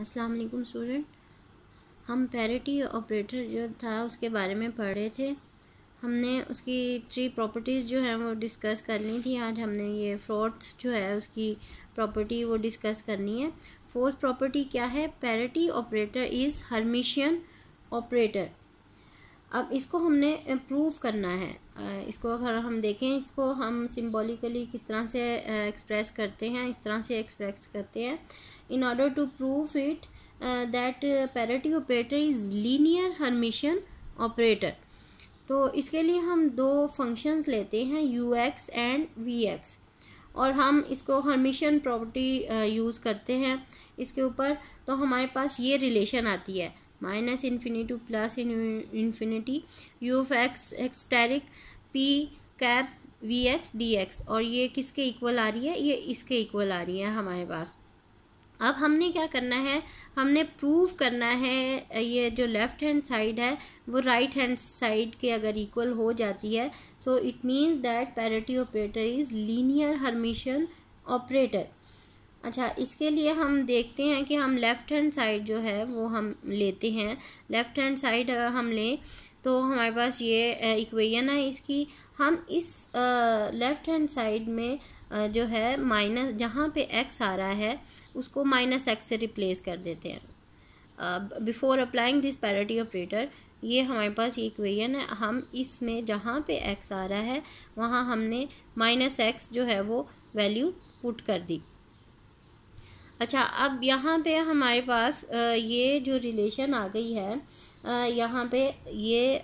अस्सलाम वालेकुम स्टूडेंट हम पैरिटी ऑपरेटर जो था उसके बारे में पढ़ रहे थे हमने उसकी थ्री प्रॉपर्टीज़ जो हैं वो डिस्कस करनी थी आज हमने ये फ्रॉड्स जो है उसकी प्रॉपर्टी वो डिस्कस करनी है फोर्थ प्रॉपर्टी क्या है parity operator is Hermitian operator अब इसको हमने प्रूव करना है इसको अगर हम देखें इसको हम सिम्बोलिकली किस तरह से एक्सप्रेस करते हैं इस तरह से एक्सप्रेस करते हैं in order to prove it uh, that uh, parity operator is linear hermitian operator तो इसके लिए हम दो फंक्शंस लेते हैं U X and V X और हम इसको हर्मिशन प्रॉपर्टी यूज़ करते हैं इसके ऊपर तो हमारे पास ये रिलेशन आती है minus infinity to plus infinity U F X asterisk P cap V X D X और ये किसके इक्वल आ रही है ये इसके इक्वल आ रही है हमारे पास अब हमने क्या करना है हमने प्रूव करना है ये जो लेफ़्ट हैंड साइड है वो राइट हैंड साइड के अगर इक्वल हो जाती है so it means that parity operator is linear Hermitian operator अच्छा इसके लिए हम देखते हैं कि हम लेफ़्ट हैंड साइड जो है वो हम लेते हैं लेफ़्ट हैंड साइड हम लें तो हमारे पास ये इक्वेशन है इसकी हम इस लेफ़्ट हैंड साइड में जो है माइनस जहाँ पे एक्स आ रहा है उसको माइनस एक्स से रिप्लेस कर देते हैं before applying this parity operator ये हमारे पास इक्वेशन है हम इसमें जहाँ पे एक्स आ रहा है वहाँ हमने माइनस एक्स जो है वो वैल्यू पुट कर दी अच्छा अब यहाँ पे हमारे पास ये जो रिलेशन आ गई है यहाँ पे ये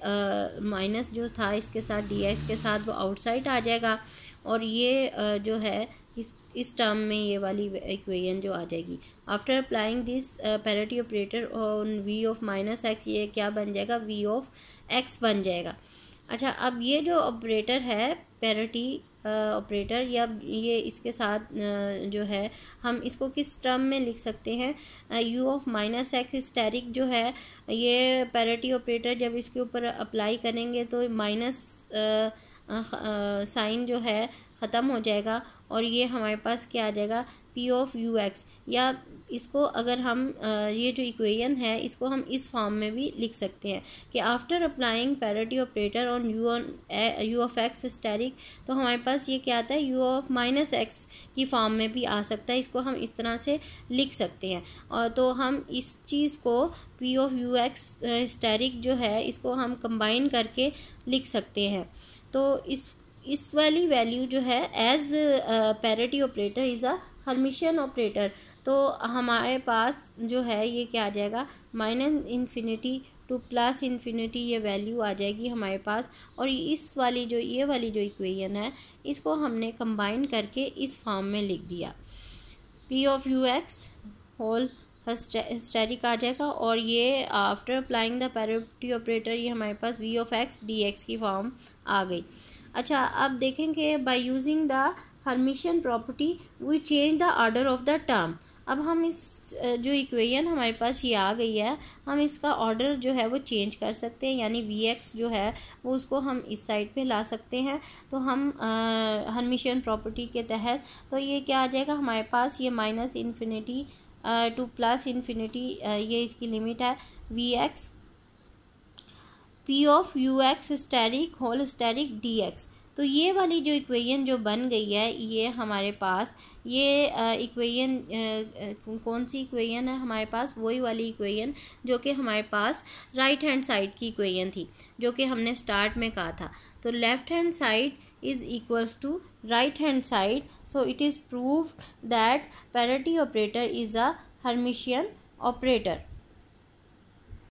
माइनस जो था इसके साथ डी एक्स के साथ वो आउटसाइड आ जाएगा और ये आ, जो है इस इस टर्म में ये वाली इक्वेशन जो आ जाएगी after applying this parity operator on V of minus X ये क्या बन जाएगा वी ऑफ एक्स बन जाएगा अच्छा अब ये जो ऑपरेटर है पैरिटी ऑपरेटर या ये इसके साथ जो है हम इसको किस टर्म में लिख सकते हैं U of minus X asterisk जो है ये पैरिटी ऑपरेटर जब इसके ऊपर अप्लाई करेंगे तो माइनस साइन जो है ख़त्म हो जाएगा और ये हमारे पास क्या आ जाएगा पी ऑफ यू एक्स या इसको अगर हम ये जो इक्वेशन है इसको हम इस फॉर्म में भी लिख सकते हैं कि after applying parity operator on U on U of X asterisk तो हमारे पास ये क्या आता है यू ऑफ माइनस एक्स की फॉर्म में भी आ सकता है इसको हम इस तरह से लिख सकते हैं और तो हम इस चीज़ को P of U X asterisk जो है इसको हम कंबाइन करके लिख सकते हैं तो इस इस वाली वैल्यू जो है as parity operator is a Hermitian operator तो हमारे पास जो है ये क्या आ जाएगा minus infinity to plus infinity ये वैल्यू आ जाएगी हमारे पास और इस वाली जो ये वाली जो इक्वेशन है इसको हमने कंबाइन करके इस फॉर्म में लिख दिया P of U X whole asterisk आ जाएगा और ये after applying the parity operator ये हमारे पास V of X D X की फॉर्म आ गई अच्छा अब देखेंगे by using the Hermitian property we change the order of the term अब हम इस जो इक्वेशन हमारे पास ये आ गई है हम इसका ऑर्डर जो है वो चेंज कर सकते हैं यानी वी एक्स जो है वो उसको हम इस साइड पे ला सकते हैं तो हम हरमिशन प्रॉपर्टी के तहत तो ये क्या आ जाएगा हमारे पास ये minus infinity to plus infinity ये इसकी लिमिट है V X P of U X asterisk whole asterisk D X तो ये वाली जो इक्वेशन जो बन गई है ये हमारे पास ये इक्वेशन कौन सी इक्वेशन है हमारे पास वही वाली इक्वेशन जो कि हमारे पास राइट हैंड साइड की इक्वेशन थी जो कि हमने स्टार्ट में कहा था तो left hand side is equals to right hand side so it is proved that parity operator is a Hermitian operator